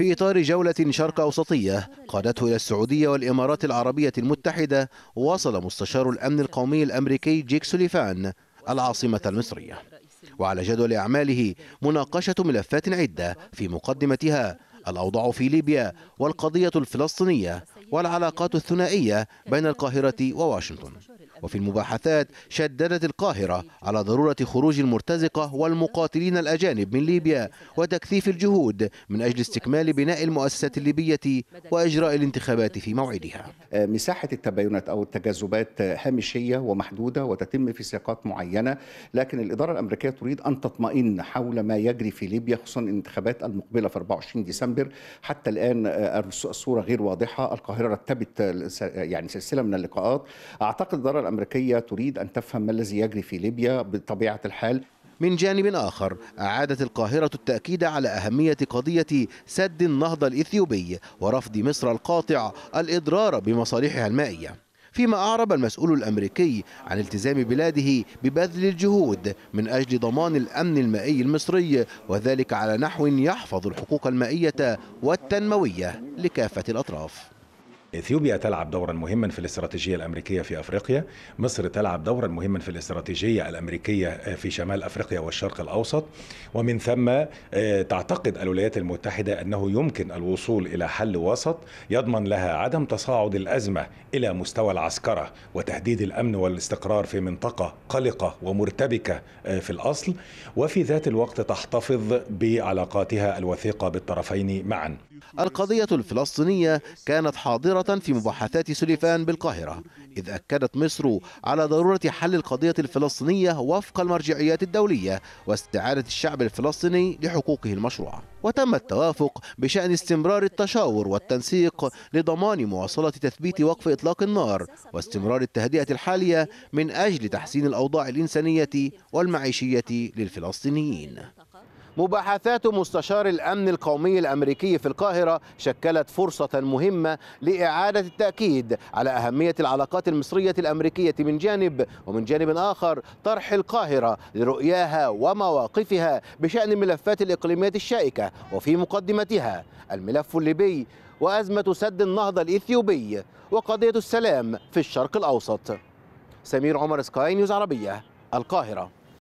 في إطار جولة شرق أوسطية قادته إلى السعودية والإمارات العربية المتحدة وصل مستشار الأمن القومي الأمريكي جيك سوليفان العاصمة المصرية وعلى جدول أعماله مناقشة ملفات عدة في مقدمتها الأوضاع في ليبيا والقضية الفلسطينية والعلاقات الثنائية بين القاهرة وواشنطن وفي المباحثات شددت القاهرة على ضرورة خروج المرتزقة والمقاتلين الأجانب من ليبيا وتكثيف الجهود من أجل استكمال بناء المؤسسات الليبية وإجراء الانتخابات في موعدها آه، مساحة التباينات أو التجاذبات هامشية ومحدودة وتتم في سياقات معينة لكن الإدارة الأمريكية تريد أن تطمئن حول ما يجري في ليبيا خصوصا الانتخابات المقبلة في 24 ديسمبر حتى الآن آه، الصورة غير واضحة القاهرة رتبت آه، يعني سلسلة من اللقاءات أعتقد الإدارة الأمريكية تريد أن تفهم ما الذي يجري في ليبيا بطبيعة الحال من جانب آخر أعادت القاهرة التأكيد على أهمية قضية سد النهضة الإثيوبي ورفض مصر القاطع الإضرار بمصالحها المائية فيما أعرب المسؤول الأمريكي عن التزام بلاده ببذل الجهود من أجل ضمان الأمن المائي المصري وذلك على نحو يحفظ الحقوق المائية والتنموية لكافة الأطراف اثيوبيا تلعب دورا مهما في الاستراتيجيه الامريكيه في افريقيا، مصر تلعب دورا مهما في الاستراتيجيه الامريكيه آه، في شمال افريقيا والشرق الاوسط، ومن ثم آه، تعتقد الولايات المتحده انه يمكن الوصول الى حل وسط يضمن لها عدم تصاعد الازمه الى مستوى العسكره وتهديد الامن والاستقرار في منطقه قلقه ومرتبكه آه، في الاصل، وفي ذات الوقت تحتفظ بعلاقاتها الوثيقه بالطرفين معا. القضيه الفلسطينيه كانت حاضره مباشرة في مباحثات سليفان بالقاهرة إذ أكدت مصر على ضرورة حل القضية الفلسطينية وفق المرجعيات الدولية واستعادة الشعب الفلسطيني لحقوقه المشروعة وتم التوافق بشأن استمرار التشاور والتنسيق لضمان مواصلة تثبيت وقف إطلاق النار واستمرار التهدئة الحالية من أجل تحسين الأوضاع الإنسانية والمعيشية للفلسطينيين مباحثات مستشار الأمن القومي الأمريكي في القاهرة شكلت فرصة مهمة لإعادة التأكيد على أهمية العلاقات المصرية الأمريكية من جانب ومن جانب آخر طرح القاهرة لرؤياها ومواقفها بشأن الملفات الإقليمية الشائكة وفي مقدمتها الملف الليبي وأزمة سد النهضة الإثيوبي وقضية السلام في الشرق الأوسط سمير عمر سكاي نيوز عربية القاهرة